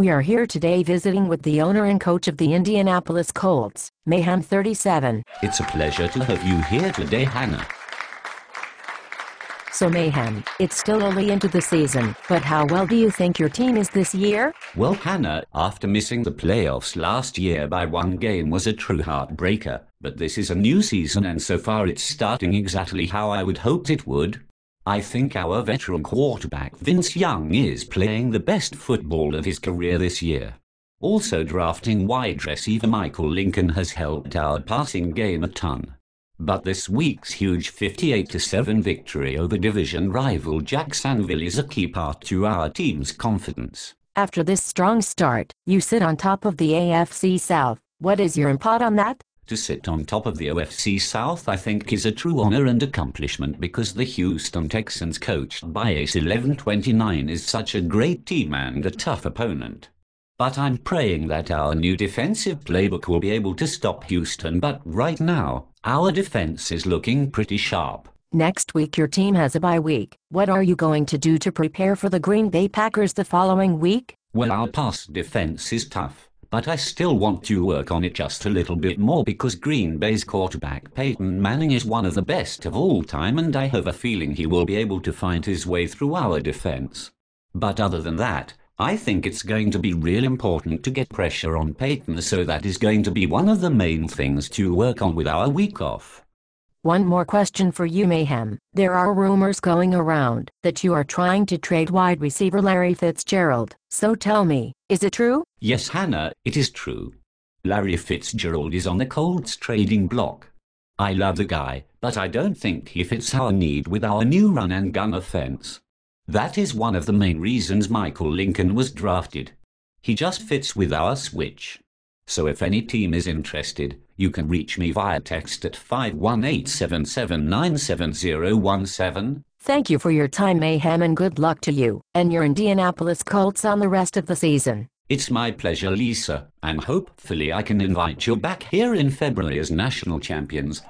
We are here today visiting with the owner and coach of the Indianapolis Colts, Mayhem 37. It's a pleasure to have you here today, Hannah. So, Mayhem, it's still early into the season, but how well do you think your team is this year? Well, Hannah, after missing the playoffs last year by one game was a true heartbreaker, but this is a new season and so far it's starting exactly how I would hoped it would. I think our veteran quarterback Vince Young is playing the best football of his career this year. Also drafting wide receiver Michael Lincoln has helped our passing game a ton. But this week's huge 58-7 victory over division rival Jacksonville is a key part to our team's confidence. After this strong start, you sit on top of the AFC South. What is your input on that? To sit on top of the OFC South I think is a true honor and accomplishment because the Houston Texans coached by Ace 1129 is such a great team and a tough opponent. But I'm praying that our new defensive playbook will be able to stop Houston but right now, our defense is looking pretty sharp. Next week your team has a bye week. What are you going to do to prepare for the Green Bay Packers the following week? Well our pass defense is tough but I still want to work on it just a little bit more because Green Bay's quarterback Peyton Manning is one of the best of all time and I have a feeling he will be able to find his way through our defense. But other than that, I think it's going to be real important to get pressure on Peyton so that is going to be one of the main things to work on with our week off. One more question for you Mayhem. There are rumors going around that you are trying to trade wide receiver Larry Fitzgerald. So tell me, is it true? Yes, Hannah, it is true. Larry Fitzgerald is on the Colts trading block. I love the guy, but I don't think he fits our need with our new run and gun offense. That is one of the main reasons Michael Lincoln was drafted. He just fits with our switch so if any team is interested, you can reach me via text at 51877970017. Thank you for your time, Mayhem, and good luck to you and your Indianapolis Colts on the rest of the season. It's my pleasure, Lisa, and hopefully I can invite you back here in February as national champions.